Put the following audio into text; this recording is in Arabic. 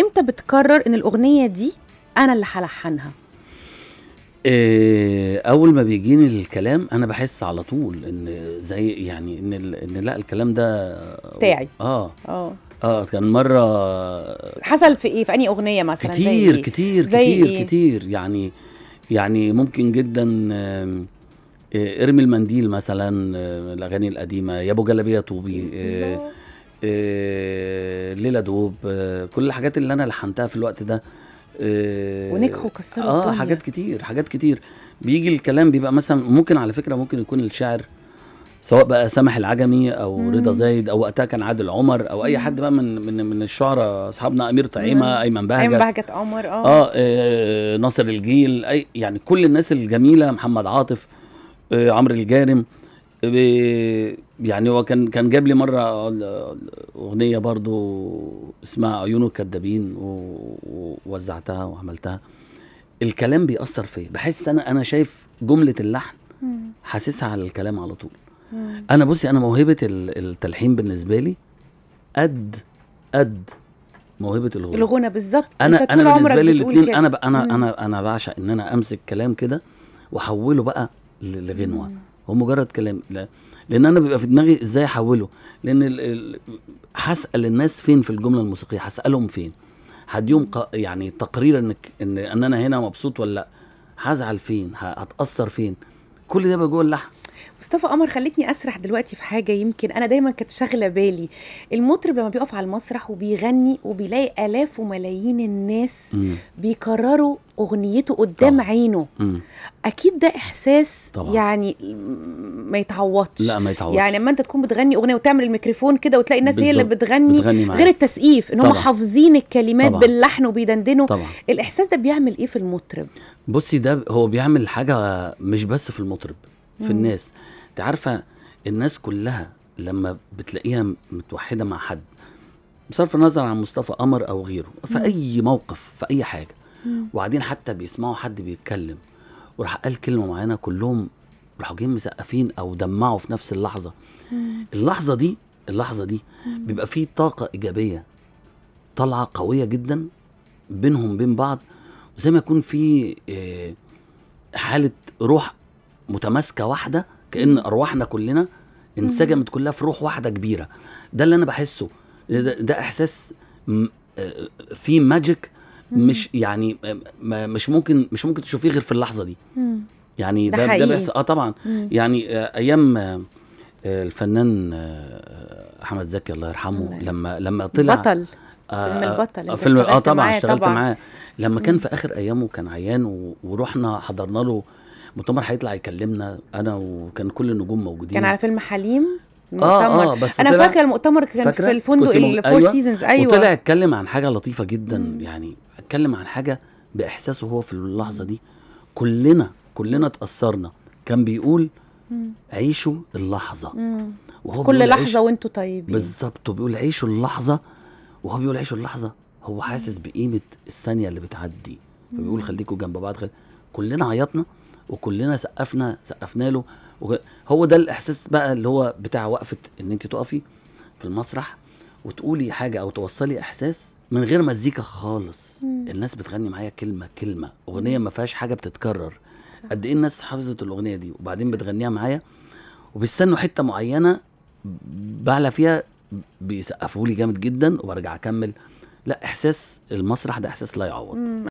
امتى بتقرر ان الاغنيه دي انا اللي هلحنها آه، اول ما بيجيني الكلام انا بحس على طول ان زي يعني ان ان لا الكلام ده بتاعي اه اه اه كان مره حصل في ايه في انهي اغنيه مثلا كتير زي إيه؟ كتير زي كتير إيه؟ كتير يعني يعني ممكن جدا آه، ارمي المنديل مثلا آه، الاغاني القديمه يا ابو جلابيه طوبي آه، ليلى دوب آه، كل الحاجات اللي انا لحنتها في الوقت ده آه، ونجحوا كسروا اه حاجات كتير حاجات كتير بيجي الكلام بيبقى مثلا ممكن على فكره ممكن يكون الشاعر سواء بقى سامح العجمي او رضا زايد او وقتها كان عادل عمر او اي حد بقى من من من الشعراء اصحابنا امير طعيمه ايمن بهجت ايمن بهجت عمر آه. اه اه ناصر الجيل اي يعني كل الناس الجميله محمد عاطف عمرو الجارم يعني هو كان كان جاب لي مره اغنيه برضو اسمها عيون الكذابين ووزعتها وعملتها الكلام بيأثر فيا بحس انا انا شايف جمله اللحن حاسسها على الكلام على طول انا بصي انا موهبه التلحين بالنسبه لي قد قد موهبه الغنى الغنى بالظبط انا انا بالنسبه لي الاثنين انا انا انا انا بعشق ان انا امسك كلام كده واحوله بقى لغنوه هو مجرد كلام لا لان انا بيبقى في دماغي ازاي احوله لان هسال الناس فين في الجمله الموسيقيه هسالهم فين هديهم يعني تقرير انك ان ان انا هنا مبسوط ولا لا هزعل فين هتاثر فين كل ده بقى جوه اللحن مصطفى قمر خلتني اسرح دلوقتي في حاجه يمكن انا دايما كانت شاغله بالي المطرب لما بيقف على المسرح وبيغني وبيلاقي الاف وملايين الناس م. بيكرروا اغنيته قدام طبعا. عينه مم. اكيد ده احساس طبعا. يعني ما يتعوضش لا ما يتعوضش يعني لما انت تكون بتغني اغنيه وتعمل الميكروفون كده وتلاقي الناس بالزبط. هي اللي بتغني بتغني معاك. غير التسقيف ان هم حافظين الكلمات طبعا. باللحن وبيدندنوا طبعا. الاحساس ده بيعمل ايه في المطرب بصي ده هو بيعمل حاجه مش بس في المطرب في مم. الناس انت عارفه الناس كلها لما بتلاقيها متوحده مع حد بصرف النظر عن مصطفى قمر او غيره في اي موقف في اي حاجه وبعدين حتى بيسمعوا حد بيتكلم وراح قال كلمه معينه كلهم راحوا جايين مسقفين او دمعوا في نفس اللحظه اللحظه دي اللحظه دي بيبقى فيه طاقه ايجابيه طالعه قويه جدا بينهم بين بعض زي ما يكون في آه، حاله روح متماسكه واحده كان ارواحنا كلنا انسجمت كلها في روح واحده كبيره ده اللي انا بحسه ده, ده احساس آه، في ماجيك مش يعني مش ممكن مش ممكن تشوفيه غير في اللحظه دي مم. يعني ده ده, ده بيحصل اه طبعا مم. يعني آه ايام آه الفنان آه احمد زكي الله يرحمه لما لما طلع بطل آه، آه، فيلم البطل اه طبعا اشتغلت معاه لما كان في اخر ايامه كان عيان ورحنا حضرنا له مؤتمر هيطلع يكلمنا انا وكان كل النجوم موجودين كان على فيلم حليم المؤتمر آه آه بس انا فاكره المؤتمر كان فاكرة؟ في الفندق الفور أيوة. سيزونز ايوه وطلع اتكلم عن حاجه لطيفه جدا مم. يعني اتكلم عن حاجه باحساسه هو في اللحظه دي كلنا كلنا اتاثرنا كان بيقول مم. عيشوا اللحظه وهو كل لحظه وانتوا طيبين بالظبط وبيقول عيشوا اللحظه وهو بيقول عيشوا اللحظه هو حاسس بقيمه الثانيه اللي بتعدي فبيقول خليكوا جنب بعض خل... كلنا عيطنا وكلنا سقفنا سقفنا له هو ده الاحساس بقى اللي هو بتاع وقفه ان انت تقفي في المسرح وتقولي حاجه او توصلي احساس من غير مزيكا خالص مم. الناس بتغني معايا كلمه كلمه اغنيه ما فيهاش حاجه بتتكرر صح. قد ايه الناس حافظت الاغنيه دي وبعدين بتغنيها معايا وبيستنوا حته معينه بعلى فيها بيسقفوا لي جامد جدا وبرجع اكمل لا احساس المسرح ده احساس لا يعوض